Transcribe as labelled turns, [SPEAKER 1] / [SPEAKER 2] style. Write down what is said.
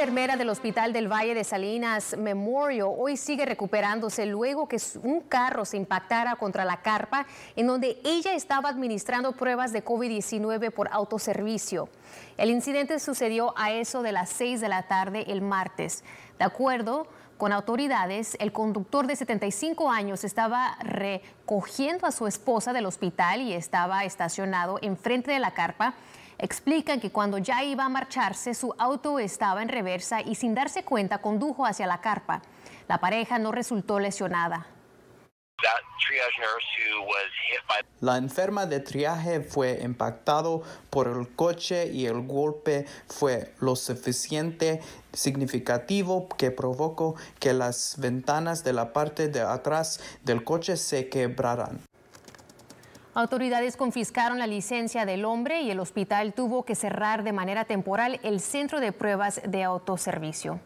[SPEAKER 1] enfermera del Hospital del Valle de Salinas Memorial hoy sigue recuperándose luego que un carro se impactara contra la carpa en donde ella estaba administrando pruebas de COVID-19 por autoservicio. El incidente sucedió a eso de las 6 de la tarde el martes. De acuerdo con autoridades, el conductor de 75 años estaba recogiendo a su esposa del hospital y estaba estacionado enfrente de la carpa Explica que cuando ya iba a marcharse, su auto estaba en reversa y sin darse cuenta condujo hacia la carpa. La pareja no resultó lesionada.
[SPEAKER 2] La enferma de triaje fue impactado por el coche y el golpe fue lo suficiente significativo que provocó que las ventanas de la parte de atrás del coche se quebraran.
[SPEAKER 1] Autoridades confiscaron la licencia del hombre y el hospital tuvo que cerrar de manera temporal el centro de pruebas de autoservicio.